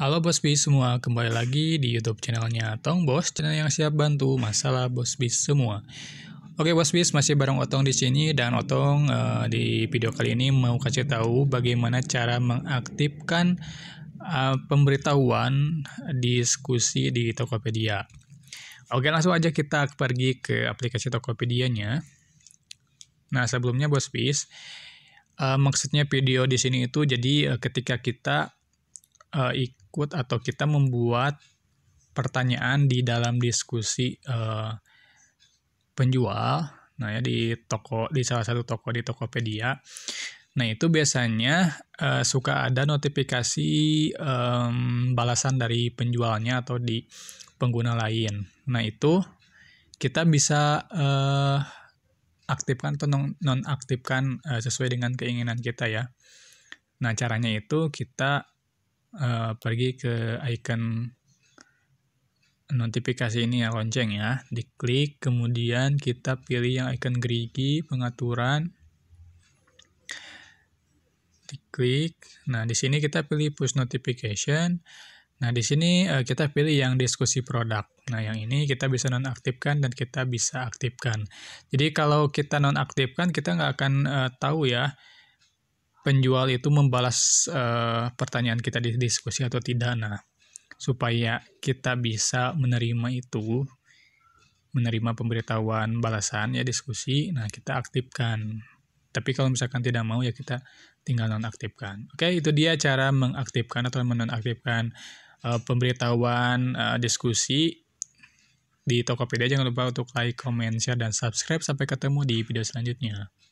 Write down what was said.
Halo Bos Bis semua, kembali lagi di YouTube channelnya Tong Bos, channel yang siap bantu masalah Bos Bis semua. Oke Bos Bis, masih bareng Otong di sini dan Otong uh, di video kali ini mau kasih tahu bagaimana cara mengaktifkan uh, pemberitahuan diskusi di Tokopedia. Oke, langsung aja kita pergi ke aplikasi Tokopedia-nya. Nah, sebelumnya Bos Bis, uh, maksudnya video di sini itu jadi uh, ketika kita uh, ikut atau kita membuat pertanyaan di dalam diskusi uh, penjual nah ya di toko di salah satu toko di Tokopedia nah itu biasanya uh, suka ada notifikasi um, balasan dari penjualnya atau di pengguna lain nah itu kita bisa uh, aktifkan atau nonaktifkan uh, sesuai dengan keinginan kita ya. Nah, caranya itu kita Eh, pergi ke icon notifikasi ini ya lonceng ya diklik kemudian kita pilih yang icon gerigi pengaturan diklik nah di sini kita pilih push notification nah di sini uh, kita pilih yang diskusi produk nah yang ini kita bisa nonaktifkan dan kita bisa aktifkan jadi kalau kita nonaktifkan kita nggak akan uh, tahu ya penjual itu membalas uh, pertanyaan kita di diskusi atau tidak nah supaya kita bisa menerima itu menerima pemberitahuan balasan ya diskusi nah kita aktifkan tapi kalau misalkan tidak mau ya kita tinggal nonaktifkan oke itu dia cara mengaktifkan atau menonaktifkan uh, pemberitahuan uh, diskusi di Tokopedia jangan lupa untuk like, comment, share, dan subscribe. Sampai ketemu di video selanjutnya.